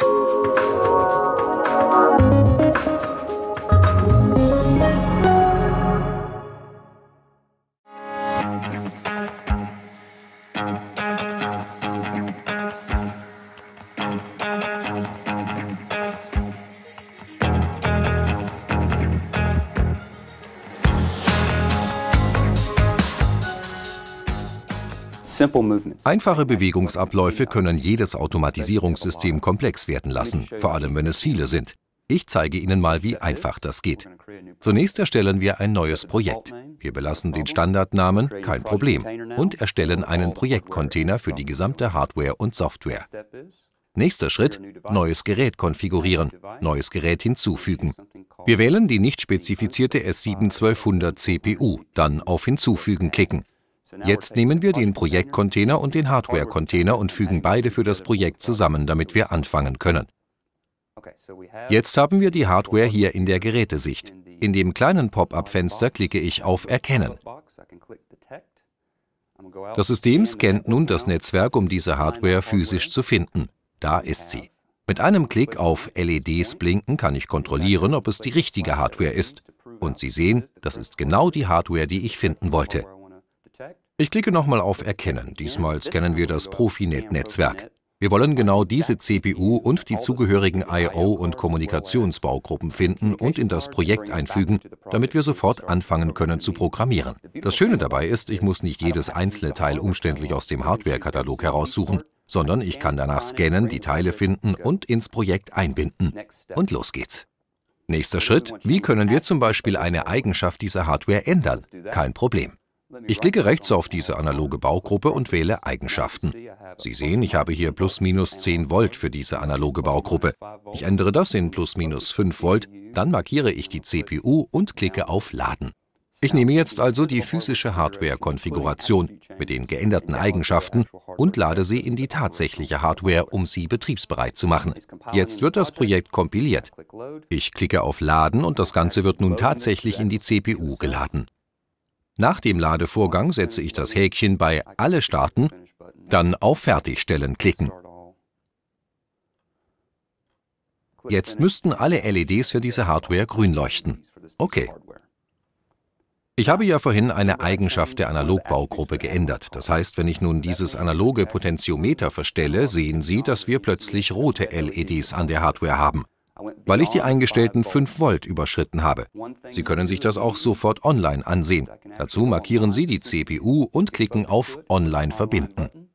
Thank you. Einfache Bewegungsabläufe können jedes Automatisierungssystem komplex werden lassen, vor allem wenn es viele sind. Ich zeige Ihnen mal, wie einfach das geht. Zunächst erstellen wir ein neues Projekt. Wir belassen den Standardnamen, kein Problem, und erstellen einen Projektcontainer für die gesamte Hardware und Software. Nächster Schritt, neues Gerät konfigurieren, neues Gerät hinzufügen. Wir wählen die nicht spezifizierte S7-1200 CPU, dann auf Hinzufügen klicken. Jetzt nehmen wir den Projektcontainer und den Hardware-Container und fügen beide für das Projekt zusammen, damit wir anfangen können. Jetzt haben wir die Hardware hier in der Gerätesicht. In dem kleinen Pop-up-Fenster klicke ich auf Erkennen. Das System scannt nun das Netzwerk, um diese Hardware physisch zu finden. Da ist sie. Mit einem Klick auf LEDs blinken kann ich kontrollieren, ob es die richtige Hardware ist. Und Sie sehen, das ist genau die Hardware, die ich finden wollte. Ich klicke nochmal auf Erkennen. Diesmal scannen wir das Profinet-Netzwerk. Wir wollen genau diese CPU und die zugehörigen I.O. und Kommunikationsbaugruppen finden und in das Projekt einfügen, damit wir sofort anfangen können zu programmieren. Das Schöne dabei ist, ich muss nicht jedes einzelne Teil umständlich aus dem Hardware-Katalog heraussuchen, sondern ich kann danach scannen, die Teile finden und ins Projekt einbinden. Und los geht's. Nächster Schritt, wie können wir zum Beispiel eine Eigenschaft dieser Hardware ändern? Kein Problem. Ich klicke rechts auf diese analoge Baugruppe und wähle Eigenschaften. Sie sehen, ich habe hier plus minus 10 Volt für diese analoge Baugruppe. Ich ändere das in plus minus 5 Volt, dann markiere ich die CPU und klicke auf Laden. Ich nehme jetzt also die physische Hardware-Konfiguration mit den geänderten Eigenschaften und lade sie in die tatsächliche Hardware, um sie betriebsbereit zu machen. Jetzt wird das Projekt kompiliert. Ich klicke auf Laden und das Ganze wird nun tatsächlich in die CPU geladen. Nach dem Ladevorgang setze ich das Häkchen bei Alle starten, dann auf Fertigstellen klicken. Jetzt müssten alle LEDs für diese Hardware grün leuchten. Okay. Ich habe ja vorhin eine Eigenschaft der Analogbaugruppe geändert. Das heißt, wenn ich nun dieses analoge Potentiometer verstelle, sehen Sie, dass wir plötzlich rote LEDs an der Hardware haben weil ich die eingestellten 5 Volt überschritten habe. Sie können sich das auch sofort online ansehen. Dazu markieren Sie die CPU und klicken auf Online verbinden.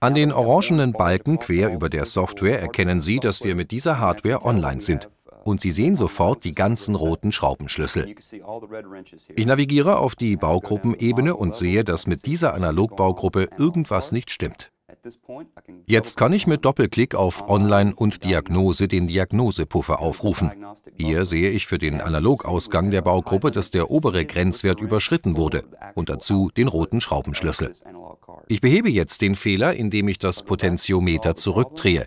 An den orangenen Balken quer über der Software erkennen Sie, dass wir mit dieser Hardware online sind. Und Sie sehen sofort die ganzen roten Schraubenschlüssel. Ich navigiere auf die Baugruppenebene und sehe, dass mit dieser Analogbaugruppe irgendwas nicht stimmt. Jetzt kann ich mit Doppelklick auf Online und Diagnose den Diagnosepuffer aufrufen. Hier sehe ich für den Analogausgang der Baugruppe, dass der obere Grenzwert überschritten wurde und dazu den roten Schraubenschlüssel. Ich behebe jetzt den Fehler, indem ich das Potentiometer zurückdrehe.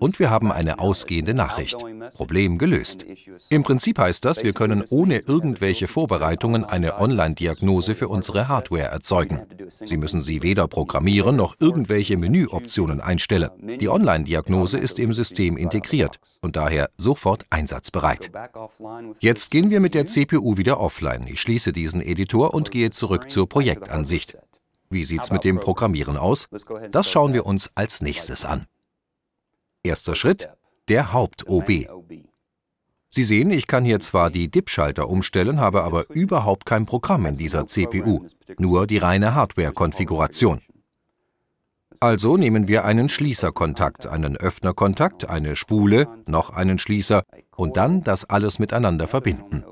Und wir haben eine ausgehende Nachricht. Problem gelöst. Im Prinzip heißt das, wir können ohne irgendwelche Vorbereitungen eine Online-Diagnose für unsere Hardware erzeugen. Sie müssen sie weder programmieren noch irgendwelche Menüoptionen einstellen. Die Online-Diagnose ist im System integriert und daher sofort einsatzbereit. Jetzt gehen wir mit der CPU wieder offline. Ich schließe diesen Editor und gehe zurück zur Projektansicht. Wie sieht's mit dem Programmieren aus? Das schauen wir uns als nächstes an. Erster Schritt, der Haupt-OB. Sie sehen, ich kann hier zwar die DIP-Schalter umstellen, habe aber überhaupt kein Programm in dieser CPU, nur die reine Hardware-Konfiguration. Also nehmen wir einen Schließerkontakt, einen Öffnerkontakt, eine Spule, noch einen Schließer und dann das alles miteinander verbinden.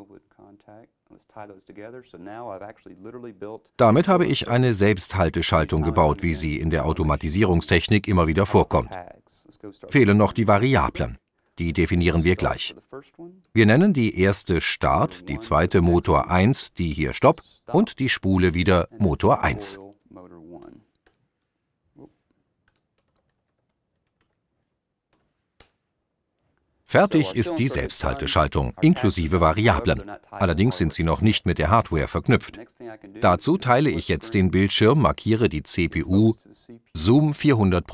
Damit habe ich eine Selbsthalteschaltung gebaut, wie sie in der Automatisierungstechnik immer wieder vorkommt fehlen noch die Variablen. Die definieren wir gleich. Wir nennen die erste Start, die zweite Motor 1, die hier Stopp und die Spule wieder Motor 1. Fertig ist die Selbsthalteschaltung, inklusive Variablen. Allerdings sind sie noch nicht mit der Hardware verknüpft. Dazu teile ich jetzt den Bildschirm, markiere die CPU, Zoom 400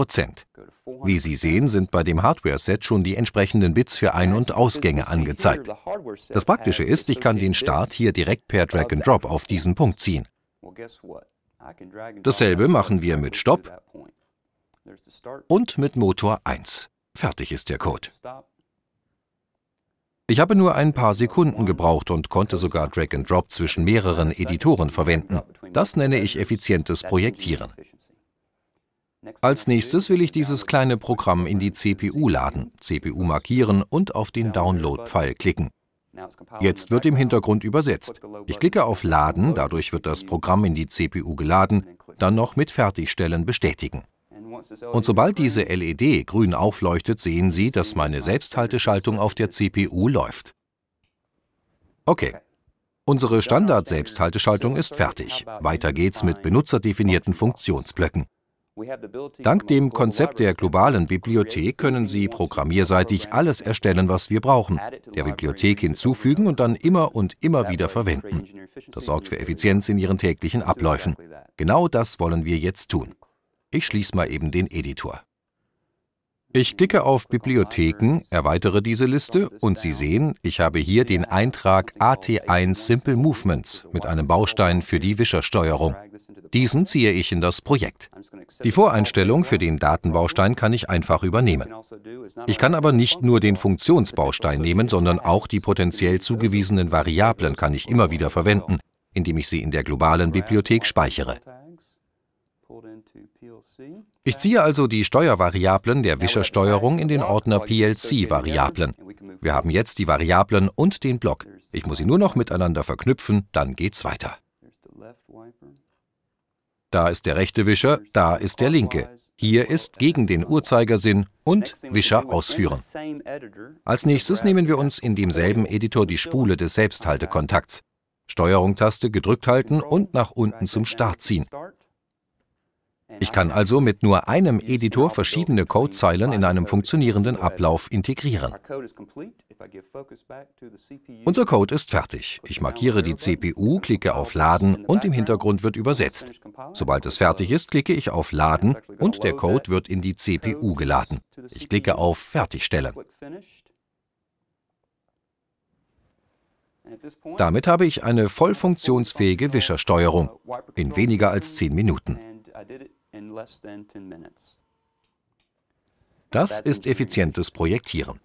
wie Sie sehen, sind bei dem Hardware-Set schon die entsprechenden Bits für Ein- und Ausgänge angezeigt. Das Praktische ist, ich kann den Start hier direkt per Drag and Drop auf diesen Punkt ziehen. Dasselbe machen wir mit Stopp und mit Motor 1. Fertig ist der Code. Ich habe nur ein paar Sekunden gebraucht und konnte sogar Drag and Drop zwischen mehreren Editoren verwenden. Das nenne ich effizientes Projektieren. Als nächstes will ich dieses kleine Programm in die CPU laden, CPU markieren und auf den Download-Pfeil klicken. Jetzt wird im Hintergrund übersetzt. Ich klicke auf Laden, dadurch wird das Programm in die CPU geladen, dann noch mit Fertigstellen bestätigen. Und e sobald diese LED e grün aufleuchtet, sehen Sie, dass meine Selbsthalteschaltung auf der CPU läuft. Okay. Unsere Standard-Selbsthalteschaltung ist fertig. Weiter geht's mit benutzerdefinierten Funktionsblöcken. Dank dem Konzept der globalen Bibliothek können Sie programmierseitig alles erstellen, was wir brauchen, der Bibliothek hinzufügen und dann immer und immer wieder verwenden. Das sorgt für Effizienz in Ihren täglichen Abläufen. Genau das wollen wir jetzt tun. Ich schließe mal eben den Editor. Ich klicke auf Bibliotheken, erweitere diese Liste und Sie sehen, ich habe hier den Eintrag AT1 Simple Movements mit einem Baustein für die Wischersteuerung. Diesen ziehe ich in das Projekt. Die Voreinstellung für den Datenbaustein kann ich einfach übernehmen. Ich kann aber nicht nur den Funktionsbaustein nehmen, sondern auch die potenziell zugewiesenen Variablen kann ich immer wieder verwenden, indem ich sie in der globalen Bibliothek speichere. Ich ziehe also die Steuervariablen der Wischersteuerung in den Ordner PLC-Variablen. Wir haben jetzt die Variablen und den Block. Ich muss sie nur noch miteinander verknüpfen, dann geht's weiter. Da ist der rechte Wischer, da ist der linke. Hier ist gegen den Uhrzeigersinn und Wischer ausführen. Als nächstes nehmen wir uns in demselben Editor die Spule des Selbsthaltekontakts. Steuerung-Taste gedrückt halten und nach unten zum Start ziehen. Ich kann also mit nur einem Editor verschiedene Codezeilen in einem funktionierenden Ablauf integrieren. Unser Code ist fertig. Ich markiere die CPU, klicke auf Laden und im Hintergrund wird übersetzt. Sobald es fertig ist, klicke ich auf Laden und der Code wird in die CPU geladen. Ich klicke auf Fertigstellen. Damit habe ich eine voll funktionsfähige Wischersteuerung in weniger als 10 Minuten. Das ist effizientes Projektieren.